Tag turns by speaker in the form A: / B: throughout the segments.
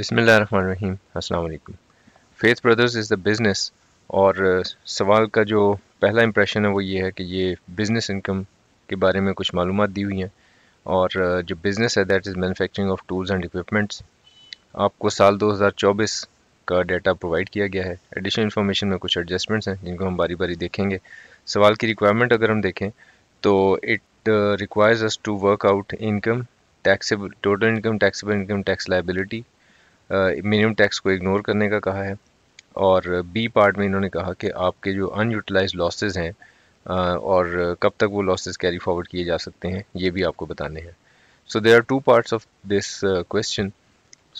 A: बसमीम Faith Brothers is the business और सवाल का जो पहला इम्प्रेशन है वो ये है कि ये बिज़नेस इनकम के बारे में कुछ मालूम दी हुई हैं और जो बिज़नेस है that is manufacturing of tools and equipments आपको साल 2024 का डाटा प्रोवाइड किया गया है एडिशनल इन्फॉर्मेशन में कुछ एडजस्टमेंट्स हैं जिनको हम बारी बारी देखेंगे सवाल की रिक्वायरमेंट अगर हम देखें तो it requires us to work out income taxable total income taxable income tax liability minimum tax को इग्नोर करने का कहा है और बी पार्ट में इन्होंने कहा कि आपके जो अनयूटिलाइज लॉसेज हैं और कब तक वो लॉसेज कैरी फॉरवर्ड किए जा सकते हैं ये भी आपको बताने हैं so there are two parts of this question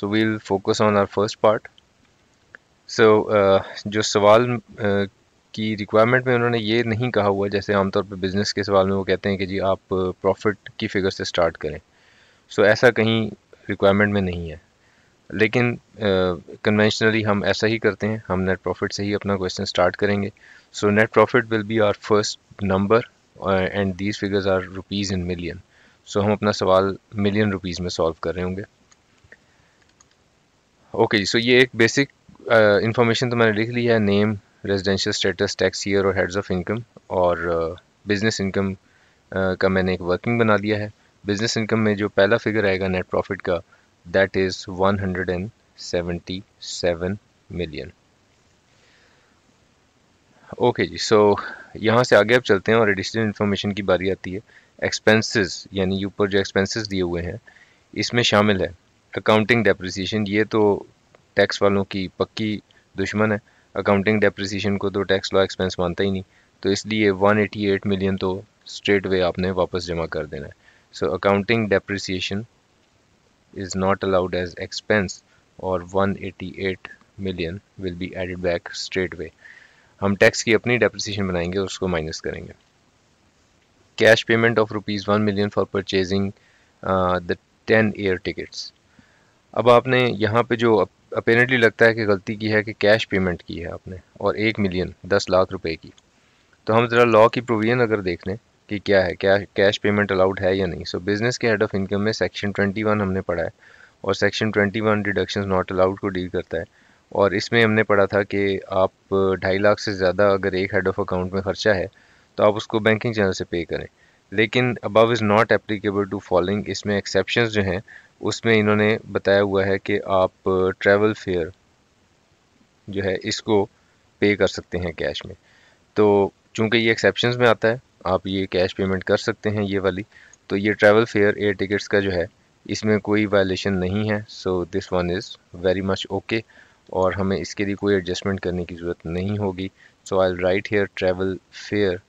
A: so we'll focus on our first part so जो सवाल uh, की रिक्वायरमेंट में उन्होंने ये नहीं कहा हुआ जैसे आमतौर पर बिज़नेस के सवाल में वो कहते हैं कि जी आप प्रॉफिट की फिगर से स्टार्ट करें सो so, ऐसा कहीं रिक्वायरमेंट में नहीं है लेकिन कन्वेंशनली uh, हम ऐसा ही करते हैं हम नेट प्रॉफिट से ही अपना क्वेश्चन स्टार्ट करेंगे so net profit will be our first number and these figures are rupees in million so हम अपना सवाल मिलियन रुपीज़ में सॉल्व कर रहे होंगे ओके okay, सो so ये एक बेसिक इन्फॉर्मेशन uh, तो मैंने लिख ली है name residential status tax year और हेड्स ऑफ इनकम और बिज़नेस uh, इनकम uh, का मैंने एक वर्किंग बना लिया है बिज़नेस इनकम में जो पहला फिगर आएगा नेट प्रॉफिट का that is 177 मिलियन ओके जी सो यहाँ से आगे आप चलते हैं और एडिशनल इन्फॉर्मेशन की बारी आती है एक्सपेंसेस यानी ऊपर जो एक्सपेंसेस दिए हुए हैं इसमें शामिल है अकाउंटिंग डेप्रिसिएशन ये तो टैक्स वालों की पक्की दुश्मन है अकाउंटिंग डेप्रिसिएशन को तो टैक्स लॉ एक्सपेंस मानता ही नहीं तो इसलिए 188 मिलियन तो स्ट्रेट वे आपने वापस जमा कर देना है so accounting depreciation is not allowed as expense और 188 million will be added back straight way हम टैक्स की अपनी डेप्रिसिएशन बनाएंगे और उसको माइनस करेंगे cash payment of rupees one million for purchasing the ten air tickets अब आपने यहाँ पे जो अपेरेंटली लगता है कि गलती की है कि कैश पेमेंट की है आपने और एक मिलियन दस लाख रुपए की तो हम ज़रा लॉ की प्रोविज़न अगर देख लें कि क्या है क्या कैश पेमेंट अलाउड है या नहीं सो बिज़नेस के हेड ऑफ इनकम में सेक्शन 21 हमने पढ़ा है और सेक्शन 21 डिडक्शन नॉट अलाउड को डील करता है और इसमें हमने पढ़ा था कि आप ढाई लाख से ज़्यादा अगर एक हेड ऑफ अकाउंट में खर्चा है तो आप उसको बैंकिंग चैनल से पे करें लेकिन above is not applicable to following इसमें एक्सेप्शन जो हैं उसमें इन्होंने बताया हुआ है कि आप ट्रैवल फेयर जो है इसको पे कर सकते हैं कैश में तो चूँकि ये एक्सेप्शन में आता है आप ये कैश पेमेंट कर सकते हैं ये वाली तो ये ट्रैवल फेयर एयर टिकट्स का जो है इसमें कोई वायलेशन नहीं है so this one is very much okay और हमें इसके लिए कोई एडजस्टमेंट करने की ज़रूरत नहीं होगी so I write here travel fare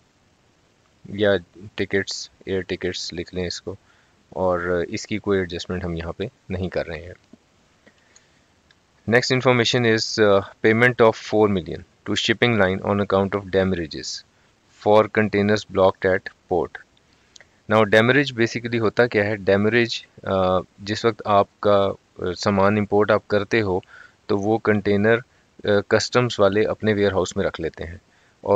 A: या टिकट्स एयर टिकट्स लिख लें इसको और इसकी कोई एडजस्टमेंट हम यहाँ पे नहीं कर रहे हैं next information is payment of four million to shipping line on account of demurrages for containers blocked at port now demurrage basically होता क्या है डैमरेज जिस वक्त आपका सामान इंपोर्ट आप करते हो तो वो कंटेनर कस्टम्स वाले अपने वेयर हाउस में रख लेते हैं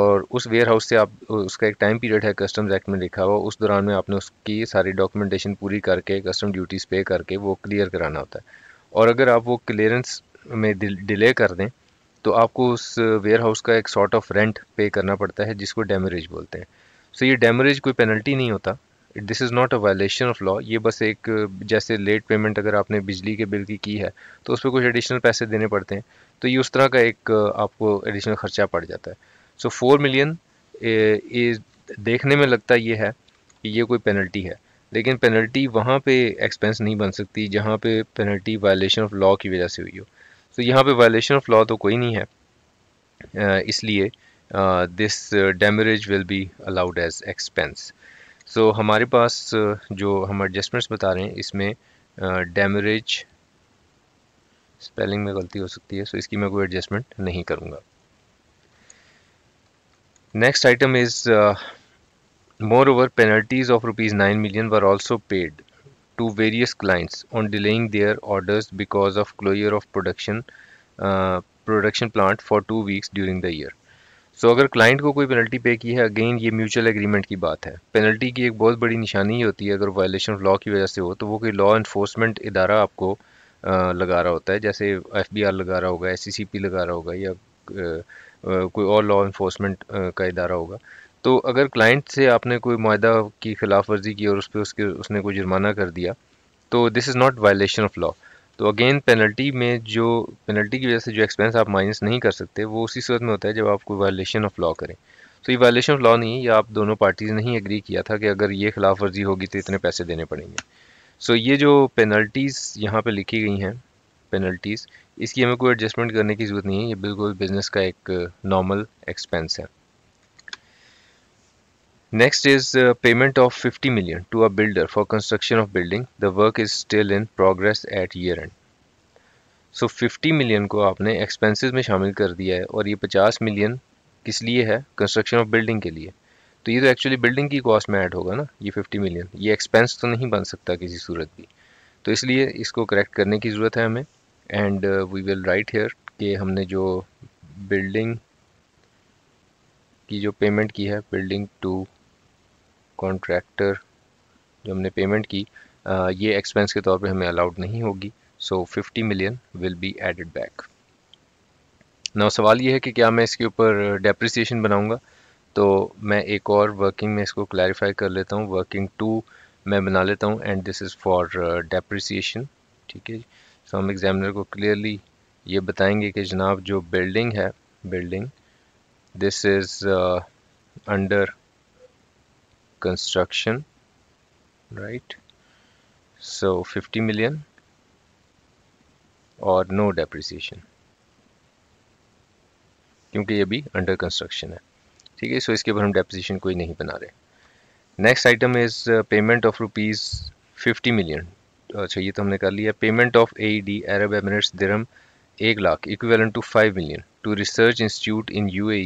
A: और उस वेयर हाउस से आप उसका एक टाइम पीरियड है कस्टम्स एक्ट में लिखा हुआ उस दौरान में आपने उसकी सारी डॉक्यूमेंटेशन पूरी करके कस्टम ड्यूटीज़ पे करके वो क्लियर कराना होता है और अगर आप वो क्लियरेंस में डिले कर दें तो आपको उस वेयर हाउस का एक सॉर्ट ऑफ रेंट पे करना पड़ता है जिसको डैमरेज बोलते हैं सो so, ये डैमरेज कोई पेनल्टी नहीं होता this is not a violation of law ये बस एक जैसे लेट पेमेंट अगर आपने बिजली के बिल की की है तो उस पर कुछ एडिशनल पैसे देने पड़ते हैं तो ये उस तरह का एक आपको एडिशनल ख़र्चा पड़ जाता है सो फोर मिलियन ये देखने में लगता ये है कि ये कोई पेनल्टी है लेकिन पेनल्टी वहाँ पे एक्सपेंस नहीं बन सकती जहाँ पे पेनल्टी वायलेशन ऑफ लॉ की वजह से हुई हो तो यहाँ पे वायलेशन ऑफ लॉ तो कोई नहीं है इसलिए this demurrage will be allowed as expense so हमारे पास जो हम एडजस्टमेंट्स बता रहे हैं इसमें uh, स्पेलिंग में गलती हो सकती है सो so इसकी मैं कोई एडजस्टमेंट नहीं करूँगा next item is moreover penalties of rupees nine million were also paid to various clients on delaying their orders because of closure of production uh, production plant for two weeks during the year so so, अगर client को कोई penalty पे की है again ये mutual agreement की बात है पेनल्टी की एक बहुत बड़ी निशानी होती है अगर वायलेशन ऑफ लॉ की वजह से हो तो वो कोई लॉ इन्फोर्समेंट इदारा आपको आ, uh, लगा रहा होता है जैसे एफ लगा रहा होगा एस e लगा रहा होगा या आ, uh, uh, कोई और लॉ इन्फोर्समेंट का इदारा होगा तो अगर क्लाइंट से आपने कोई माहा की खिलाफ वर्जी की और उस पर उसके उसने कोई जुर्माना कर दिया तो this is not violation of law तो अगेन पेनल्टी में जो पेनल्टी की वजह से जो एक्सपेंस आप माइनस नहीं कर सकते वो उसी सूरत में होता है जब आप कोई वायलेशन ऑफ लॉ करें तो ये वायलेशन ऑफ लॉ नहीं है या आप दोनों पार्टीज़ ने ही एग्री किया था कि अगर ये खिलाफ वर्जी होगी तो इतने पैसे देने पड़ेंगे सो so, ये जो पेनल्टीज़ यहाँ पे लिखी गई हैं पेनल्टीज़ इसकी हमें कोई एडजस्टमेंट करने की ज़रूरत नहीं है ये बिल्कुल बिज़नेस का एक नॉर्मल एक्सपेंस है next is payment of of 50 million to a builder for construction of building. The work is still in progress at year end. So so, 50 million को आपने एक्सपेंसेस में शामिल कर दिया है और ये 50 मिलियन किस लिए है कंस्ट्रक्शन ऑफ बिल्डिंग के लिए तो ये तो एक्चुअली बिल्डिंग की कॉस्ट में ऐड होगा ना ये 50 मिलियन ये एक्सपेंस तो नहीं बन सकता किसी सूरत की तो इसलिए इसको करेक्ट करने की ज़रूरत है हमें and we will write here कि हमने जो बिल्डिंग की जो पेमेंट की है बिल्डिंग टू कॉन्ट्रैक्टर जो हमने पेमेंट की आ, ये एक्सपेंस के तौर पे हमें अलाउड नहीं होगी so 50 million will be added back now सवाल ये है कि क्या मैं इसके ऊपर डेप्रिसिएशन बनाऊँगा तो मैं एक और वर्किंग में इसको क्लैरिफाई कर लेता हूँ वर्किंग टू मैं बना लेता हूँ and this is for depreciation ठीक है सो हम एग्जामिनर को क्लियरली ये बताएंगे कि जनाब जो बिल्डिंग है building this is under construction right so 50 million or no depreciation क्योंकि ये भी अंडर कंस्ट्रक्शन है ठीक है सो इसके ऊपर हम डेप्रिसिएशन कोई नहीं बना रहे next item is payment of rupees 50 million अच्छा ये तो हमने कर लिया payment of A D Arab Emirates एक lakh equivalent to five million to research institute in U A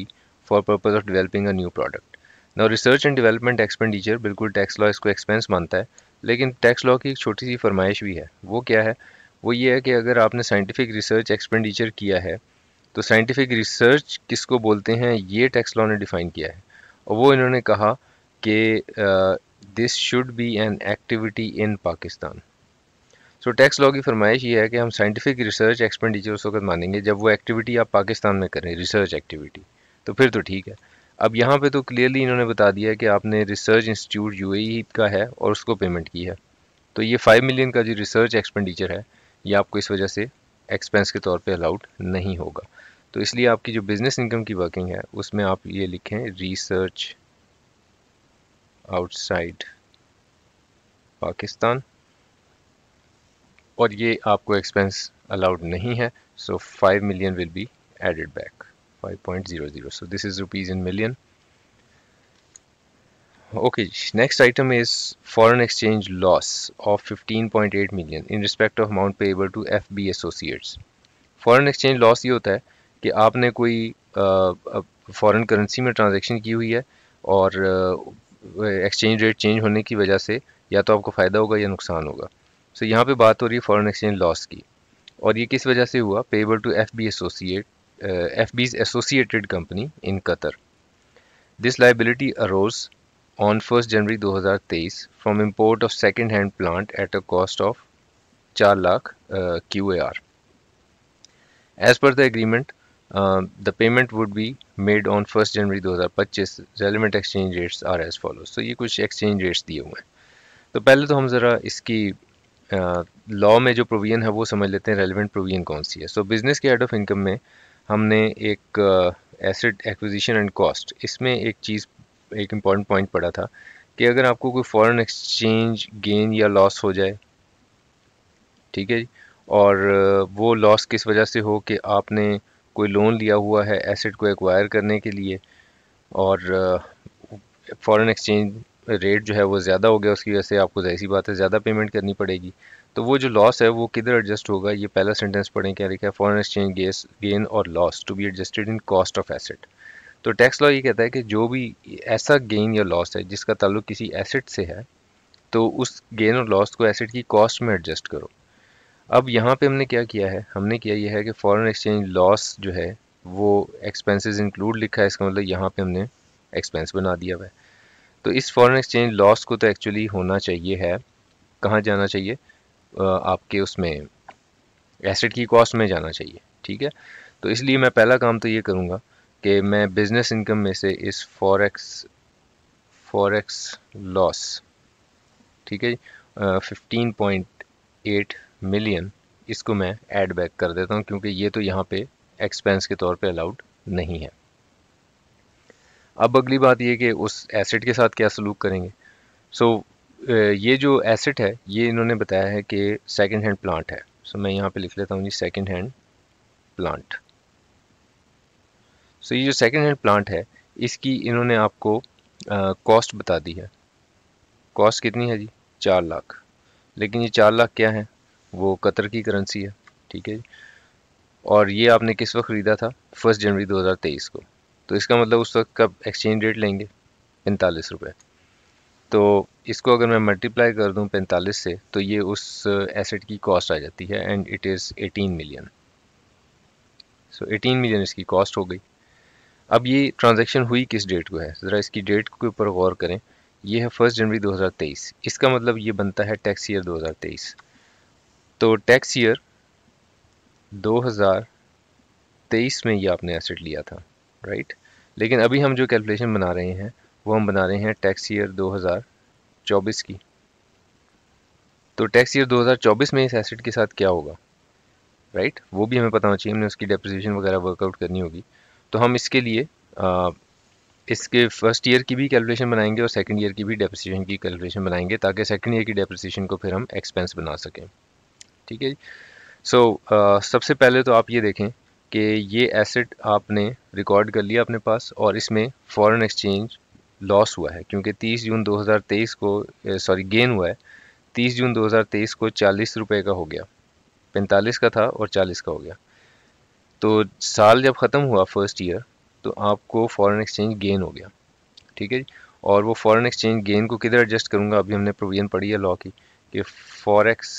A: for purpose of developing a new product ना रिसर्च एंड डेवलपमेंट एक्सपेंडिचर बिल्कुल tax law इसको एक्सपेंस मानता है लेकिन टैक्स लॉ की एक छोटी सी फरमाइश भी है वो क्या है वो ये है कि अगर आपने साइंटिफिक रिसर्च एक्सपेंडिचर किया है तो साइंटिफिक रिसर्च किसको बोलते हैं ये टैक्स लॉ ने डिफ़ाइन किया है और वो इन्होंने कहा कि this should be an activity in Pakistan so tax law की फरमाइश ये है कि हम साइंटिफिक रिसर्च एक्सपेंडिचर उस वक्त मानेंगे जब वो एक्टिविटी आप पाकिस्तान में करें रिसर्च एक्टिविटी तो फिर तो ठीक है अब यहाँ पे तो क्लियरली इन्होंने बता दिया है कि आपने रिसर्च इंस्टीट्यूट यूएई का है और उसको पेमेंट की है तो ये फाइव मिलियन का जो रिसर्च एक्सपेंडिचर है ये आपको इस वजह से एक्सपेंस के तौर पे अलाउड नहीं होगा तो इसलिए आपकी जो बिज़नेस इनकम की वर्किंग है उसमें आप ये लिखें रिसर्च आउटसाइड पाकिस्तान और ये आपको एक्सपेंस अलाउड नहीं है so five million will be added back 5.00 so this is rupees in million okay next item is foreign exchange loss of 15.8 million in respect of amount payable to FB associates foreign exchange loss ye hota hai ki aapne koi foreign currency mein transaction ki hui hai aur exchange rate change hone ki wajah se ya to aapko fayda hoga ya nuksan hoga so, yahan pe baat ho rahi hai foreign exchange loss ki aur ye kis wajah se hua payable to fb associate uh, FB's associated company in Qatar. This liability arose on 1st January 2023 from import of second-hand plant at a cost of 4 lakh uh, QAR. As per the agreement, uh, the payment would be made on 1st January 2025. Relevant exchange rates are as follows. So ये कुछ exchange rates दिए हुए हैं तो पहले तो हम ज़रा इसकी लॉ में जो प्रोविज़न है वो समझ लेते हैं रेलिवेंट प्रोविज़न कौन सी है सो बिज़नेस के हेड ऑफ इनकम में uh, हमने एक एसेट एक्विजिशन एंड कॉस्ट इसमें एक चीज़ एक इम्पॉर्टेंट पॉइंट पड़ा था कि अगर आपको कोई फॉरेन एक्सचेंज गेन या लॉस हो जाए ठीक है और वो लॉस किस वजह से हो कि आपने कोई लोन लिया हुआ है एसेट को एक्वायर करने के लिए और फॉरेन एक्सचेंज रेट जो है वो ज़्यादा हो गया उसकी वजह से आपको जैसी बात है ज़्यादा पेमेंट करनी पड़ेगी तो वो जो लॉस है वो किधर एडजस्ट होगा ये पहला सेंटेंस पढ़ें क्या लिखा है फॉरेन एक्सचेंज गेस गेन और loss to be adjusted in cost of asset तो टैक्स लॉ ये कहता है कि जो भी ऐसा गेन या लॉस है जिसका ताल्लुक किसी एसेट से है तो उस गेन और लॉस को एसेट की कॉस्ट में एडजस्ट करो अब यहाँ पे हमने क्या किया है हमने किया ये है कि फॉरेन एक्सचेंज लॉस जो है वो एक्सपेंसेस इंक्लूड लिखा है इसका मतलब यहाँ पे हमने एक्सपेंस बना दिया हुआ है तो इस फॉरेन एक्सचेंज लॉस को तो एक्चुअली होना चाहिए है कहाँ जाना चाहिए आपके उसमें एसेट की कॉस्ट में जाना चाहिए ठीक है तो इसलिए मैं पहला काम तो ये करूँगा कि मैं बिज़नेस इनकम में से इस फॉरेक्स फॉरेक्स लॉस ठीक है फिफ्टीन पॉइंट एट मिलियन इसको मैं ऐड बैक कर देता हूँ क्योंकि ये तो यहाँ पे एक्सपेंस के तौर पे अलाउड नहीं है अब अगली बात ये कि उस एसेट के साथ क्या सलूक करेंगे सो so, ये जो एसेट है ये इन्होंने बताया है कि सेकेंड हैंड प्लांट है सो मैं यहाँ पे लिख लेता हूँ जी सेकेंड हैंड प्लांट सो ये जो सेकेंड हैंड प्लांट है इसकी इन्होंने आपको कॉस्ट बता दी है कॉस्ट कितनी है जी चार लाख लेकिन ये चार लाख क्या है वो कतर की करेंसी है ठीक है जी और ये आपने किस वक्त ख़रीदा था फर्स्ट जनवरी 2023 को तो इसका मतलब उस वक्त का एक्सचेंज रेट लेंगे पैंतालीस रुपये तो इसको अगर मैं मल्टीप्लाई कर दूं 45 से तो ये उस एसेट uh, की कॉस्ट आ जाती है and it is 18 million so 18 million इसकी कॉस्ट हो गई अब ये ट्रांजैक्शन हुई किस डेट को है ज़रा इसकी डेट के ऊपर गौर करें ये है फर्स्ट जनवरी 2023 इसका मतलब ये बनता है टैक्स ईयर 2023 तो टैक्स ईयर 2023 में ये आपने एसेट लिया था राइट लेकिन अभी हम जो कैलकुलेशन बना रहे हैं वो हम बना रहे हैं टैक्स ईयर 2024 की तो टैक्स ईयर 2024 में इस एसेट के साथ क्या होगा राइट right? वो भी हमें पता होना चाहिए हमने उसकी डेप्रिसिएशन वगैरह वर्कआउट करनी होगी तो हम इसके लिए आ, इसके फर्स्ट ईयर की भी कैलकुलेशन बनाएंगे और सेकंड ईयर की भी डेप्रिसिएशन की कैलकुलेशन बनाएंगे ताकि सेकंड ईयर की डेप्रिसिएशन को फिर हम एक्सपेंस बना सकें ठीक है सो so, सबसे पहले तो आप ये देखें कि ये एसेट आपने रिकॉर्ड कर लिया अपने पास और इसमें फॉरेन एक्सचेंज लॉस हुआ है क्योंकि 30 जून 2023 को सॉरी गेन हुआ है 30 जून 2023 को चालीस रुपये का हो गया पैंतालीस का था और चालीस का हो गया तो साल जब ख़त्म हुआ फर्स्ट ईयर तो आपको फॉरेन एक्सचेंज गेन हो गया ठीक है और वो फॉरेन एक्सचेंज गेन को किधर एडजस्ट करूँगा अभी हमने प्रोविजन पढ़ी है लॉ की कि forex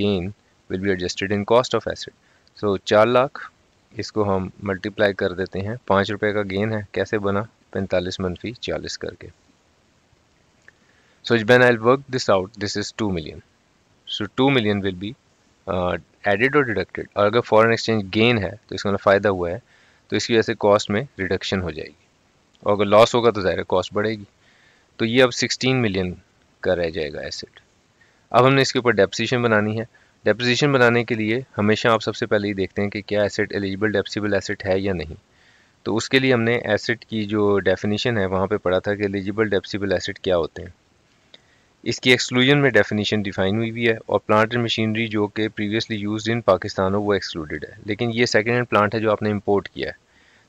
A: gain will be adjusted in cost of asset so चार लाख इसको हम मल्टीप्लाई कर देते हैं पाँच रुपये का गेन है कैसे बना पैंतालीस मनफी चालीस करके so when I work this out this is two million so two million will be added और डिडक्टेड और अगर फॉरन एक्सचेंज गेन है तो इसका मतलब फ़ायदा हुआ है तो इसकी वजह से कॉस्ट में रिडक्शन हो जाएगी और अगर लॉस होगा तो ज़ाहिर कॉस्ट बढ़ेगी तो ये अब 16 मिलियन का रह जाएगा एसेट अब हमने इसके ऊपर depreciation बनानी है डेपोजिशन बनाने के लिए हमेशा आप सबसे पहले ही देखते हैं कि क्या एसेट एलिजिबल डेप्सीबल एसेट है या नहीं तो उसके लिए हमने एसिड की जो डेफिनेशन है वहाँ पे पढ़ा था कि एलिजिबल डेप्सिबल एसिड क्या होते हैं इसकी एक्सक्लूजन में डेफिनेशन डिफाइन हुई भी है और प्लांट एंड मशीनरी जो कि प्रीवियसली यूज इन पाकिस्तान हो वो एक्सक्लूडेड है लेकिन ये सेकेंड हैंड प्लांट है जो आपने इम्पोर्ट किया है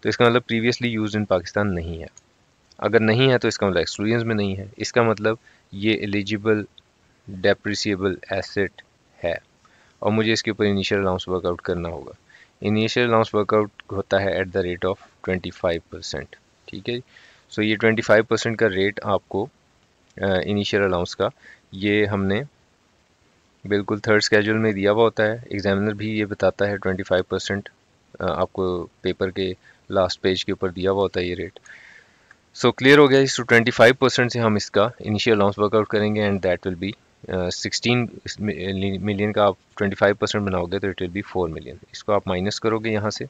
A: तो इसका मतलब प्रीवियसली यूज इन पाकिस्तान नहीं है अगर नहीं है तो इसका मतलब एक्सक्लूजन में नहीं है इसका मतलब ये एलिजिबल डेप्रिसिएबल एसेट है और मुझे इसके ऊपर इनिशियल अलाउंस वर्कआउट करना होगा इनिशियल अलाउंस वर्कआउट होता है at the rate of 25 percent ठीक है सो so ये 25 परसेंट का रेट आपको इनिशियल अलाउंस का ये हमने बिल्कुल थर्ड स्केजूल में दिया हुआ होता है एग्जामिनर भी ये बताता है 25 परसेंट आपको पेपर के लास्ट पेज के ऊपर दिया हुआ होता है ये रेट सो so, क्लियर हो गया इस ट्वेंटी फाइव परसेंट से हम इसका इनिशियल अलाउंस वर्कआउट करेंगे and that will be sixteen million का आप ट्वेंटी फाइव परसेंट बनाओगे तो it will be four million इसको आप माइनस करोगे यहाँ से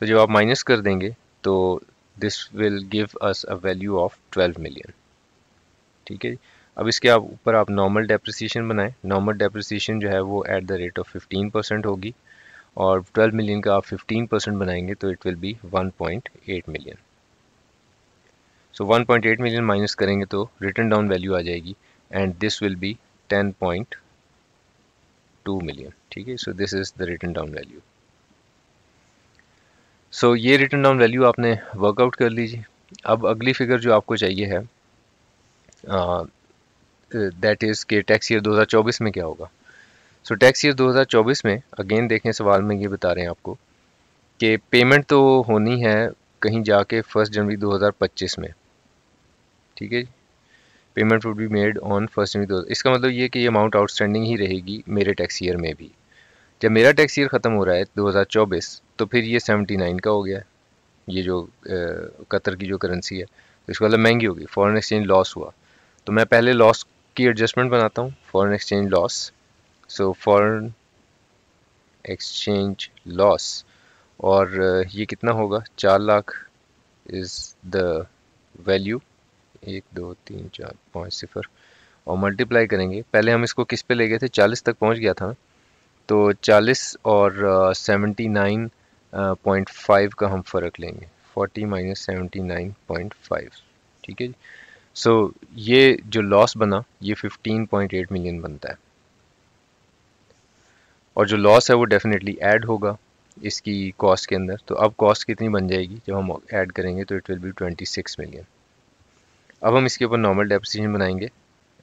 A: तो जब आप माइनस कर देंगे तो this will give us a value of 12 million ठीक है अब इसके आप ऊपर आप नॉर्मल डेप्रिसिएशन बनाएं नॉर्मल डेप्रिसिएशन जो है वो at the rate of 15 percent होगी और 12 मिलियन का आप 15 परसेंट बनाएंगे तो it will be 1.8 million so 1.8 million minus करेंगे तो रिटर्न डाउन वैल्यू आ जाएगी and this will be ten million ठीक है so this is the written down value so so, ये रिटर्न डाउन वैल्यू आपने वर्कआउट कर लीजिए अब अगली फिगर जो आपको चाहिए है दैट इज़ के टैक्स ईयर 2024 में क्या होगा सो टैक्स ईयर 2024 में अगेन देखें सवाल में ये बता रहे हैं आपको कि पेमेंट तो होनी है कहीं जाके फर्स्ट जनवरी 2025 में ठीक है payment would be made on first January दो इसका मतलब ये कि ये अमाउंट आउटस्टैंडिंग ही रहेगी मेरे टैक्स ईयर में भी जब मेरा टैक्स ईयर ख़त्म हो रहा है 2024 तो फिर ये सेवेंटी नाइन का हो गया ये जो कतर की जो करेंसी है तो इसका मतलब महंगी होगी फॉरेन एक्सचेंज लॉस हुआ तो मैं पहले लॉस की एडजस्टमेंट बनाता हूँ foreign exchange loss so foreign exchange loss और ये कितना होगा चार लाख इज़ द वैल्यू एक दो तीन चार पाँच सिफर और मल्टीप्लाई करेंगे पहले हम इसको किस पे ले गए थे चालीस तक पहुँच गया था तो चालीस और सेवेंटी नाइन पॉइंट फाइव का हम फ़र्क लेंगे forty minus seventy nine point five ठीक है सो so, ये जो लॉस बना ये फिफ्टीन पॉइंट एट मिलियन बनता है और जो लॉस है वो डेफिनेटली ऐड होगा इसकी कॉस्ट के अंदर तो अब कॉस्ट कितनी बन जाएगी जब हम ऐड करेंगे तो it will be twenty six million अब हम इसके ऊपर नॉर्मल डेपोजिशन बनाएंगे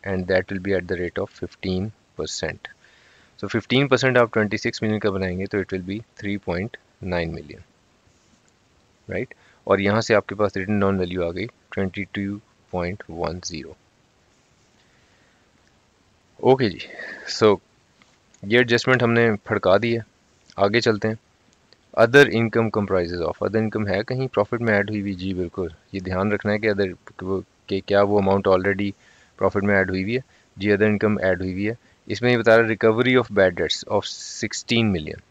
A: and that will be at the rate of fifteen percent so fifteen percent आप ट्वेंटी सिक्स मिलियन का बनाएंगे तो it will be three point nine million right और यहाँ से आपके पास रिटर्न डाउन वैल्यू आ गई twenty two point one zero okay जी सो so, ये एडजस्टमेंट हमने फड़का दी है आगे चलते हैं other income comprises of other income है कहीं प्रॉफिट में ऐड हुई हुई जी बिल्कुल ये ध्यान रखना है कि अदर के क्या वो अमाउंट ऑलरेडी प्रॉफिट में ऐड हुई हुई है जी अदर इनकम ऐड हुई हुई है इसमें ये बता रहा है recovery of bad debts of sixteen million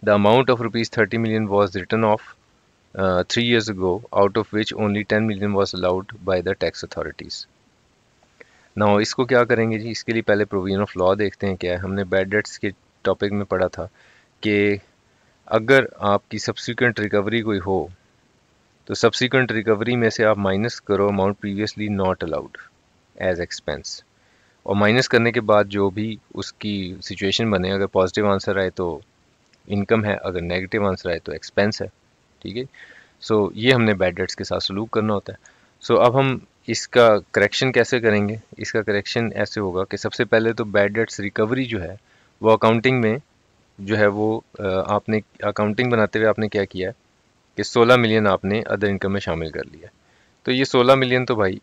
A: The amount of rupees 30 million was written off uh, three years ago, out of which only 10 million was allowed by the tax authorities. Now इसको क्या करेंगे जी इसके लिए पहले provision of law देखते हैं क्या है हमने बैड डेट्स के टॉपिक में पढ़ा था कि अगर आपकी सब्सिक्वेंट रिकवरी कोई हो तो सब्सिक्वेंट रिकवरी में से आप माइनस करो amount previously not allowed as expense और माइनस करने के बाद जो भी उसकी सिचुएशन बने अगर पॉजिटिव आंसर आए तो इनकम है अगर नेगेटिव आंसर आए तो एक्सपेंस है ठीक है सो ये हमने बैड डेट्स के साथ सलूक करना होता है सो so, अब हम इसका करेक्शन कैसे करेंगे इसका करेक्शन ऐसे होगा कि सबसे पहले तो बैड डेट्स रिकवरी जो है वो अकाउंटिंग में जो है वो आपने अकाउंटिंग बनाते हुए आपने क्या किया कि 16 मिलियन आपने अदर इनकम में शामिल कर लिया तो ये 16 मिलियन तो भाई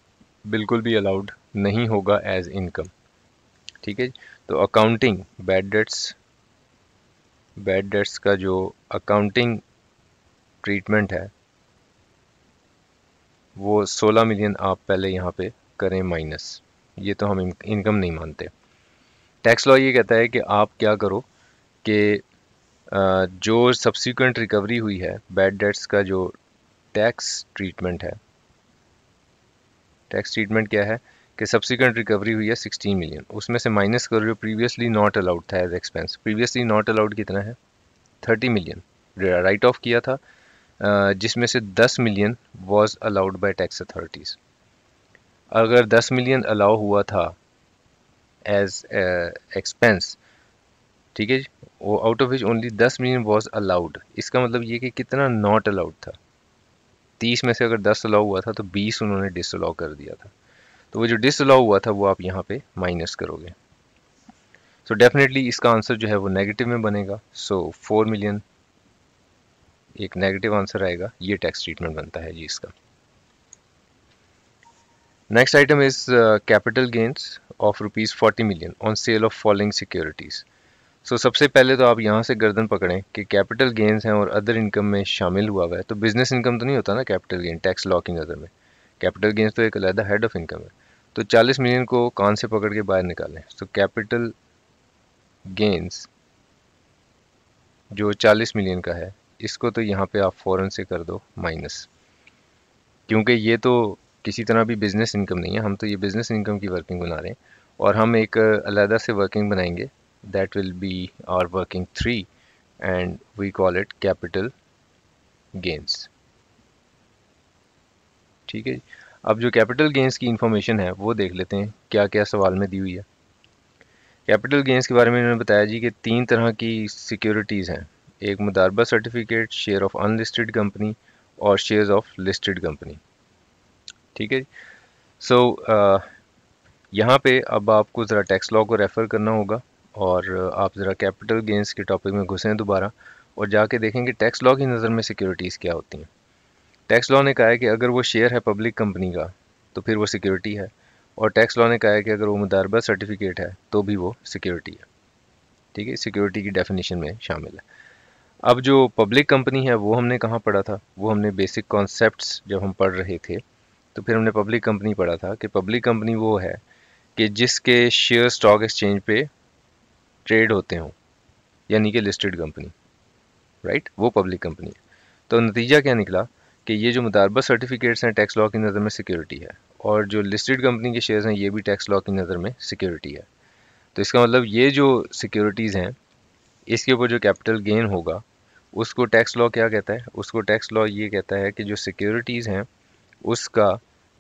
A: बिल्कुल भी अलाउड नहीं होगा एज इनकम ठीक है तो accounting bad debts bad debts का जो अकाउंटिंग ट्रीटमेंट है वो 16 मिलियन आप पहले यहाँ पे करें माइनस ये तो हम इनकम नहीं मानते टैक्स लॉ ये कहता है कि आप क्या करो कि जो सब्सिक्वेंट रिकवरी हुई है बैड डेट्स का जो टैक्स ट्रीटमेंट है टैक्स ट्रीटमेंट क्या है कि सब्सिक्वेंट रिकवरी हुई है 16 मिलियन उसमें से माइनस करो जो प्रीवियसली नॉट अलाउड था as expense previously not allowed कितना है 30 मिलियन राइट ऑफ किया था जिसमें से 10 million was allowed by tax authorities अगर 10 मिलियन अलाउ हुआ था एज एक्सपेंस ठीक है जी वो out of which only 10 million was allowed इसका मतलब ये कि कितना नॉट अलाउड था 30 में से अगर 10 अलाउ हुआ था तो 20 उन्होंने डिसअलाउ कर दिया था तो वो जो डिसअलाउ हुआ था वो आप यहाँ पे माइनस करोगे सो so डेफिनेटली इसका आंसर जो है वो नेगेटिव में बनेगा सो फोर मिलियन एक नेगेटिव आंसर आएगा ये टैक्स ट्रीटमेंट बनता है जी इसका next item is capital gains of rupees forty million on sale of following securities so सबसे पहले तो आप यहाँ से गर्दन पकड़ें कि कैपिटल गेंस हैं और अदर इनकम में शामिल हुआ हुआ है तो बिज़नेस इनकम तो नहीं होता ना कैपिटल गेन टैक्स लॉ की नज़र में कैपिटल गेंस तो एक अलहदा हेड ऑफ इनकम है तो 40 मिलियन को कान से पकड़ के बाहर निकालें तो कैपिटल गेंस जो 40 मिलियन का है इसको तो यहाँ पे आप फ़ौरन से कर दो माइनस क्योंकि ये तो किसी तरह भी बिज़नेस इनकम नहीं है हम तो ये बिज़नेस इनकम की वर्किंग बना रहे हैं और हम एक अलहदा से वर्किंग बनाएंगे that will be our working three and we call it capital gains ठीक है जी अब जो कैपिटल गेंस की इन्फॉर्मेशन है वो देख लेते हैं क्या क्या सवाल में दी हुई है कैपिटल गेंस के बारे में इन्होंने बताया जी कि तीन तरह की सिक्योरिटीज़ हैं एक मुदारबा certificate share of unlisted company और शेयर्स ऑफ लिस्टेड कंपनी ठीक है सो so, यहाँ पे अब आपको ज़रा टैक्स लॉ को रेफ़र करना होगा और आप ज़रा कैपिटल गेंस के टॉपिक में घुसें दोबारा और जाके देखें कि टैक्स लॉ की नज़र में सिक्योरिटीज़ क्या होती हैं टैक्स लॉ ने कहा है कि अगर वो शेयर है पब्लिक कंपनी का तो फिर वो सिक्योरिटी है और टैक्स लॉ ने कहा है कि अगर वो मुदारबा सर्टिफिकेट है तो भी वो सिक्योरिटी है ठीक है सिक्योरिटी की डेफिनेशन में शामिल है अब जो पब्लिक कंपनी है वो हमने कहाँ पढ़ा था वो हमने बेसिक कॉन्सेप्ट जब हम पढ़ रहे थे तो फिर हमने पब्लिक कंपनी पढ़ा था कि पब्लिक कंपनी वो है कि जिसके शेयर स्टॉक एक्सचेंज पे ट्रेड होते हों यानी कि लिस्टेड कंपनी राइट वो पब्लिक कंपनी है तो नतीजा क्या निकला कि ये जो मुतारबा सर्टिफिकेट्स हैं टैक्स लॉ की नज़र में सिक्योरिटी है और जो लिस्टेड कंपनी के शेयर्स हैं ये भी टैक्स लॉ की नज़र में सिक्योरिटी है तो इसका मतलब ये जो सिक्योरिटीज़ हैं इसके ऊपर जो कैपिटल गेन होगा उसको टैक्स लॉ क्या कहता है उसको टैक्स लॉ ये कहता है कि जो सिक्योरिटीज़ हैं उसका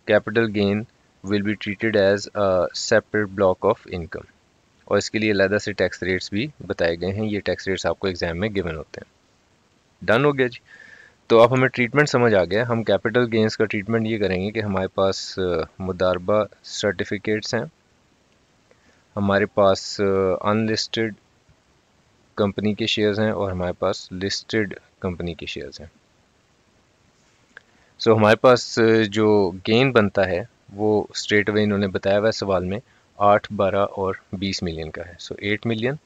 A: capital gain will be treated as a separate block of income और इसके लिए अलहदा से टैक्स रेट्स भी बताए गए हैं ये टैक्स रेट्स आपको एग्ज़ाम में गिवन होते हैं डन हो गया जी तो अब हमें ट्रीटमेंट समझ आ गया हम कैपिटल गेंस का ट्रीटमेंट ये करेंगे कि हमारे पास मुदारबा सर्टिफिकेट्स हैं हमारे पास अनलिस्टेड कंपनी के शेयर्स हैं और हमारे पास लिस्टेड कंपनी के शेयर्स हैं सो so, हमारे पास जो गेन बनता है वो स्ट्रेट अवे इन्होंने बताया हुआ है सवाल में आठ बारह और बीस मिलियन का है सो एट मिलियन